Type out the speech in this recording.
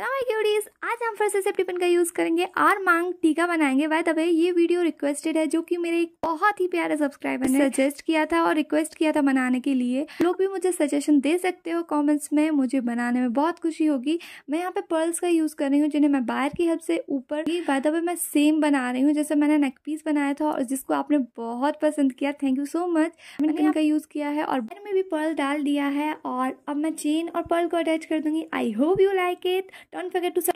हमारे क्यूडीज आज हम फिर से का यूज़ करेंगे और मांग टीका बनाएंगे वाई तब ये वीडियो रिक्वेस्टेड है जो कि मेरे एक बहुत ही प्यारे सब्सक्राइबर ने सजेस्ट किया था और रिक्वेस्ट किया था बनाने के लिए लोग भी मुझे सजेशन दे सकते हो कमेंट्स में मुझे बनाने में बहुत खुशी होगी मैं यहाँ पे पर्ल्स का यूज़ कर रही हूँ जिन्हें मैं बाहर की हेल्प से ऊपर की वाय दबे मैं सेम बना रही हूँ जैसे मैंने नेक पीस बनाया था और जिसको आपने बहुत पसंद किया थैंक यू सो मच मैंने इनका यूज़ किया है और में भी पर्ल डाल दिया है और अब मैं चेन और पर्ल को अटैच कर दूंगी I hope you like it Don't forget to subscribe.